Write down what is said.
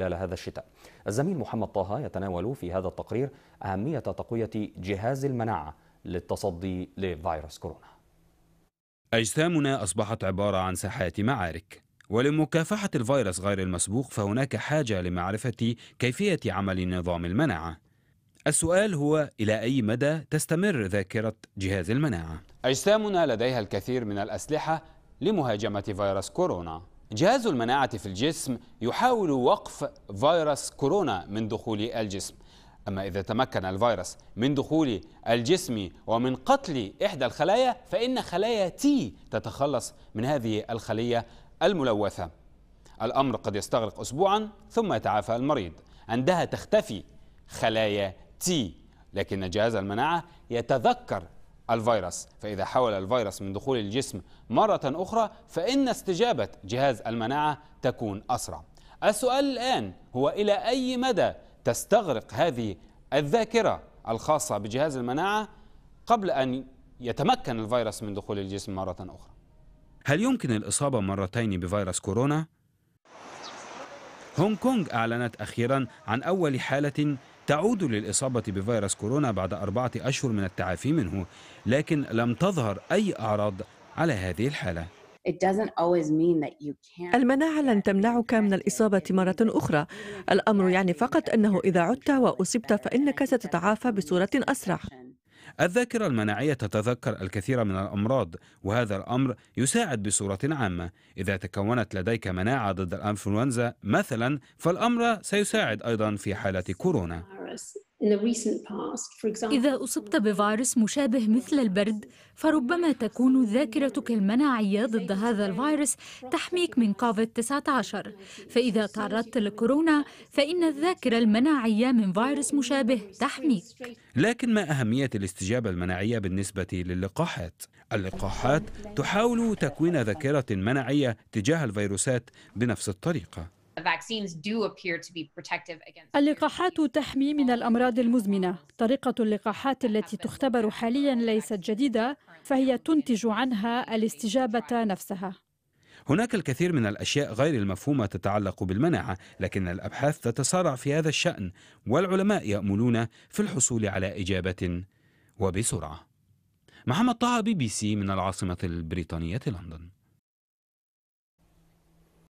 خلال هذا الشتاء الزميل محمد طه يتناول في هذا التقرير أهمية تقوية جهاز المناعة للتصدي لفيروس كورونا أجسامنا أصبحت عبارة عن ساحات معارك ولمكافحة الفيروس غير المسبوق فهناك حاجة لمعرفة كيفية عمل نظام المناعة السؤال هو إلى أي مدى تستمر ذاكرة جهاز المناعة؟ أجسامنا لديها الكثير من الأسلحة لمهاجمة فيروس كورونا جهاز المناعة في الجسم يحاول وقف فيروس كورونا من دخول الجسم أما إذا تمكن الفيروس من دخول الجسم ومن قتل إحدى الخلايا فإن خلايا تي تتخلص من هذه الخلية الملوثة الأمر قد يستغرق أسبوعا ثم يتعافى المريض عندها تختفي خلايا تي لكن جهاز المناعة يتذكر الفيروس فإذا حاول الفيروس من دخول الجسم مرة أخرى فإن استجابة جهاز المناعة تكون أسرع السؤال الآن هو إلى أي مدى تستغرق هذه الذاكرة الخاصة بجهاز المناعة قبل أن يتمكن الفيروس من دخول الجسم مرة أخرى هل يمكن الإصابة مرتين بفيروس كورونا؟ هونغ كونغ أعلنت أخيرا عن أول حالة تعود للإصابة بفيروس كورونا بعد أربعة أشهر من التعافي منه لكن لم تظهر أي أعراض على هذه الحالة المناعة لن تمنعك من الإصابة مرة أخرى الأمر يعني فقط أنه إذا عدت وأصبت فإنك ستتعافى بصورة أسرع الذاكرة المناعية تتذكر الكثير من الأمراض وهذا الأمر يساعد بصورة عامة إذا تكونت لديك مناعة ضد الأنفلونزا مثلا فالأمر سيساعد أيضا في حالة كورونا إذا أصبت بفيروس مشابه مثل البرد فربما تكون ذاكرتك المناعية ضد هذا الفيروس تحميك من كوفيد-19 فإذا تعرضت لكورونا فإن الذاكرة المناعية من فيروس مشابه تحميك لكن ما أهمية الاستجابة المناعية بالنسبة للقاحات؟ اللقاحات تحاول تكوين ذاكرة مناعية تجاه الفيروسات بنفس الطريقة اللقاحات تحمي من الأمراض المزمنة طريقة اللقاحات التي تختبر حاليا ليست جديدة فهي تنتج عنها الاستجابة نفسها هناك الكثير من الأشياء غير المفهومة تتعلق بالمناعة لكن الأبحاث تتسارع في هذا الشأن والعلماء يأملون في الحصول على إجابة وبسرعة محمد طه بي بي سي من العاصمة البريطانية لندن